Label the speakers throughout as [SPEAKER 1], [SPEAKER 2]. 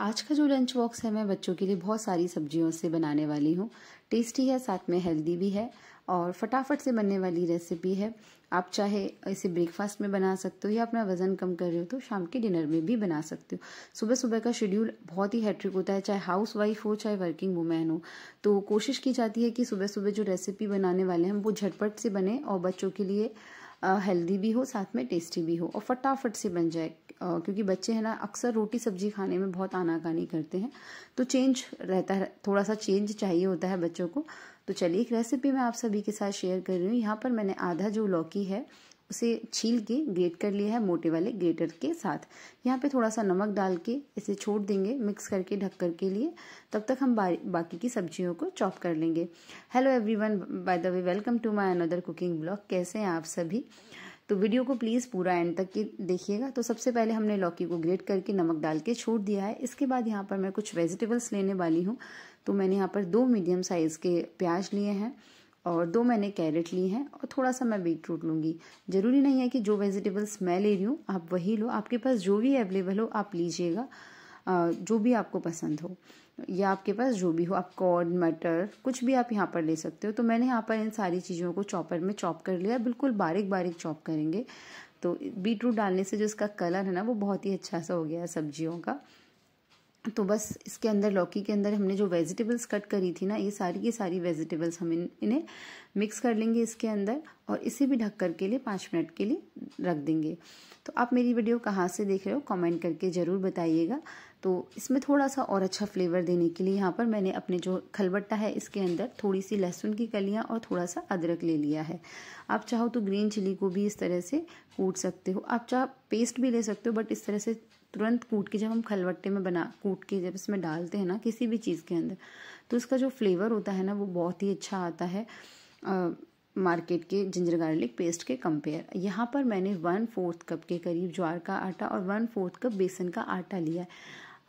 [SPEAKER 1] आज का जो लंच बॉक्स है मैं बच्चों के लिए बहुत सारी सब्जियों से बनाने वाली हूँ टेस्टी है साथ में हेल्दी भी है और फटाफट से बनने वाली रेसिपी है आप चाहे इसे ब्रेकफास्ट में बना सकते हो या अपना वज़न कम कर रहे हो तो शाम के डिनर में भी बना सकते हो सुबह सुबह का शेड्यूल बहुत ही हैट्रिक होता है चाहे हाउस वाइफ हो चाहे वर्किंग वुमेन हो तो कोशिश की जाती है कि सुबह सुबह जो रेसिपी बनाने वाले हैं वो झटपट से बने और बच्चों के लिए हेल्दी भी हो साथ में टेस्टी भी हो और फटाफट से बन जाए क्योंकि बच्चे हैं ना अक्सर रोटी सब्जी खाने में बहुत आनाकानी करते हैं तो चेंज रहता है थोड़ा सा चेंज चाहिए होता है बच्चों को तो चलिए एक रेसिपी मैं आप सभी के साथ शेयर कर रही हूँ यहाँ पर मैंने आधा जो लौकी है उसे छील के ग्रेट कर लिया है मोटे वाले ग्रेटर के साथ यहाँ पे थोड़ा सा नमक डाल के इसे छोड़ देंगे मिक्स करके ढककर के लिए तब तक हम बाकी की सब्जियों को चॉप कर लेंगे hello everyone by the way welcome to my another cooking blog कैसे हैं आप सभी तो वीडियो को प्लीज़ पूरा एंड तक के देखिएगा तो सबसे पहले हमने लौकी को ग्रेट करके नमक डाल के छोड़ दिया है इसके बाद यहाँ पर मैं कुछ वेजिटेबल्स लेने वाली हूँ तो मैंने यहाँ पर दो मीडियम साइज़ के प्याज लिए हैं और दो मैंने कैरेट ली हैं और थोड़ा सा मैं बीट रूट लूँगी ज़रूरी नहीं है कि जो वेजिटेबल्स मैं ले रही हूँ आप वही लो आपके पास जो भी अवेलेबल हो आप लीजिएगा जो भी आपको पसंद हो या आपके पास जो भी हो आप कॉर्न मटर कुछ भी आप यहाँ पर ले सकते हो तो मैंने यहाँ पर इन सारी चीज़ों को चॉपर में चॉप कर लिया बिल्कुल बारीक बारीक चॉप करेंगे तो बीट रूट डालने से जो इसका कलर है ना वो बहुत ही अच्छा सा हो गया है सब्जियों का तो बस इसके अंदर लौकी के अंदर हमने जो वेजिटेबल्स कट करी थी ना ये सारी की सारी वेजिटेबल्स हम इन इन्हें मिक्स कर लेंगे इसके अंदर और इसे भी ढक कर के लिए पाँच मिनट के लिए रख देंगे तो आप मेरी वीडियो कहाँ से देख रहे हो कमेंट करके ज़रूर बताइएगा तो इसमें थोड़ा सा और अच्छा फ्लेवर देने के लिए यहाँ पर मैंने अपने जो खलबट्टा है इसके अंदर थोड़ी सी लहसुन की कलियाँ और थोड़ा सा अदरक ले लिया है आप चाहो तो ग्रीन चिली को भी इस तरह से कूट सकते हो आप चाहो पेस्ट भी ले सकते हो बट इस तरह से तुरंत कूट के जब हम खलवट्टे में बना कूट के जब इसमें डालते हैं ना किसी भी चीज़ के अंदर तो उसका जो फ्लेवर होता है ना वो बहुत ही अच्छा आता है आ, मार्केट के जिंजर गार्लिक पेस्ट के कंपेयर यहाँ पर मैंने वन फोर्थ कप के करीब ज्वार का आटा और वन फोर्थ कप बेसन का आटा लिया है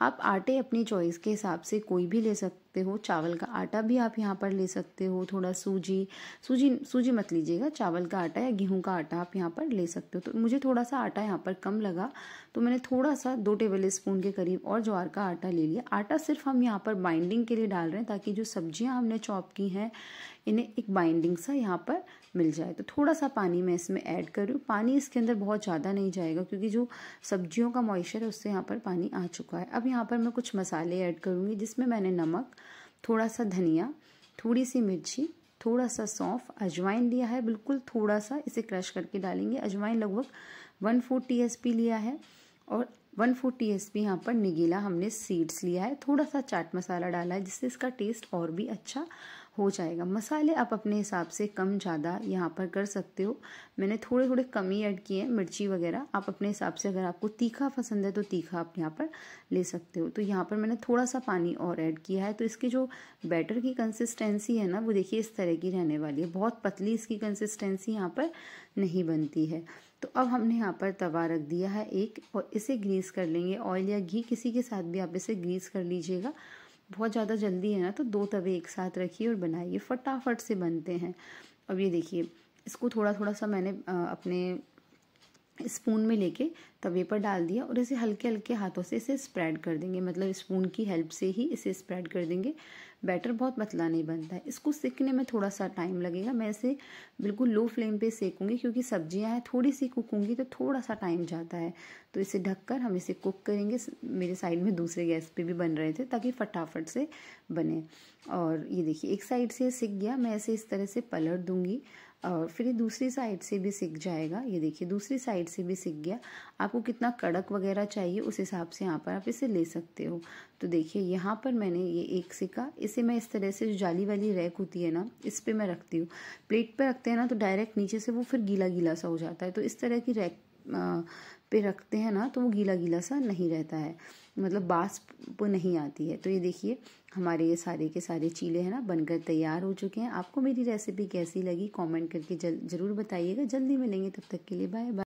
[SPEAKER 1] आप आटे अपनी चॉइस के हिसाब से कोई भी ले सकते सकते हो चावल का आटा भी आप यहाँ पर ले सकते हो थोड़ा सूजी सूजी सूजी मत लीजिएगा चावल का आटा या गेहूँ का आटा आप यहाँ पर ले सकते हो तो मुझे थोड़ा सा आटा यहाँ पर कम लगा तो मैंने थोड़ा सा दो टेबल स्पून के करीब और ज्वार का आटा ले लिया आटा सिर्फ हम यहाँ पर बाइंडिंग के लिए डाल रहे हैं ताकि जो सब्जियाँ हमने चॉप की हैं इन्हें एक बाइंडिंग सा यहाँ पर मिल जाए तो थोड़ा सा पानी मैं इसमें ऐड कर रही हूँ पानी इसके अंदर बहुत ज़्यादा नहीं जाएगा क्योंकि जो सब्जियों का मॉइस्चर है उससे यहाँ पर पानी आ चुका है अब यहाँ पर मैं कुछ मसाले ऐड करूँगी जिसमें मैंने नमक थोड़ा सा धनिया थोड़ी सी मिर्ची थोड़ा सा सौंफ अजवाइन लिया है बिल्कुल थोड़ा सा इसे क्रश करके डालेंगे अजवाइन लगभग one four T S P लिया है और one four T S P यहाँ पर निगीला हमने सीड्स लिया है थोड़ा सा चाट मसाला डाला है जिससे इसका टेस्ट और भी अच्छा हो जाएगा मसाले आप अपने हिसाब से कम ज़्यादा यहाँ पर कर सकते हो मैंने थोड़े थोड़े कम ही ऐड किए हैं मिर्ची वगैरह आप अपने हिसाब से अगर आपको तीखा पसंद है तो तीखा आप यहाँ पर ले सकते हो तो यहाँ पर मैंने थोड़ा सा पानी और ऐड किया है तो इसके जो बैटर की कंसिस्टेंसी है ना वो देखिए इस तरह की रहने वाली है बहुत पतली इसकी कंसिस्टेंसी यहाँ पर नहीं बनती है तो अब हमने यहाँ पर तवा रख दिया है एक और इसे ग्रीस कर लेंगे ऑयल या घी किसी के साथ भी आप इसे ग्रीस कर लीजिएगा बहुत ज़्यादा जल्दी है ना तो दो तवे एक साथ रखिए और बनाइए फटाफट से बनते हैं अब ये देखिए इसको थोड़ा थोड़ा सा मैंने अपने स्पून में लेके तवे पर डाल दिया और इसे हल्के हल्के हाथों से इसे स्प्रेड कर देंगे मतलब स्पून की हेल्प से ही इसे स्प्रेड कर देंगे बैटर बहुत पतला नहीं बनता है इसको सेकने में थोड़ा सा टाइम लगेगा मैं इसे बिल्कुल लो फ्लेम पे सेकूँगी क्योंकि सब्जियां हैं थोड़ी सी कुकूँगी तो थोड़ा सा टाइम जाता है तो इसे ढककर हम इसे कुक करेंगे मेरे साइड में दूसरे गैस पर भी बन रहे थे ताकि फटाफट से बने और ये देखिए एक साइड से सीख गया मैं ऐसे इस तरह से पलट दूंगी और फिर ये दूसरी साइड से भी सीख जाएगा ये देखिए दूसरी साइड से भी सीख गया आपको कितना कड़क वगैरह चाहिए उस हिसाब से यहाँ पर आप इसे ले सकते हो तो देखिए यहाँ पर मैंने ये एक सिका इसे मैं इस तरह से जो जाली वाली रैक होती है ना इस पर मैं रखती हूँ प्लेट पर रखते हैं ना तो डायरेक्ट नीचे से वो फिर गीला गीला सा हो जाता है तो इस तरह की रैक पे रखते हैं ना तो वो गीला गीला सा नहीं रहता है मतलब बाष्प नहीं आती है तो ये देखिए हमारे ये सारे के सारे चीले हैं ना बनकर तैयार हो चुके हैं आपको मेरी रेसिपी कैसी लगी कमेंट करके जल ज़रूर बताइएगा जल्दी मिलेंगे तब तक के लिए बाय बाय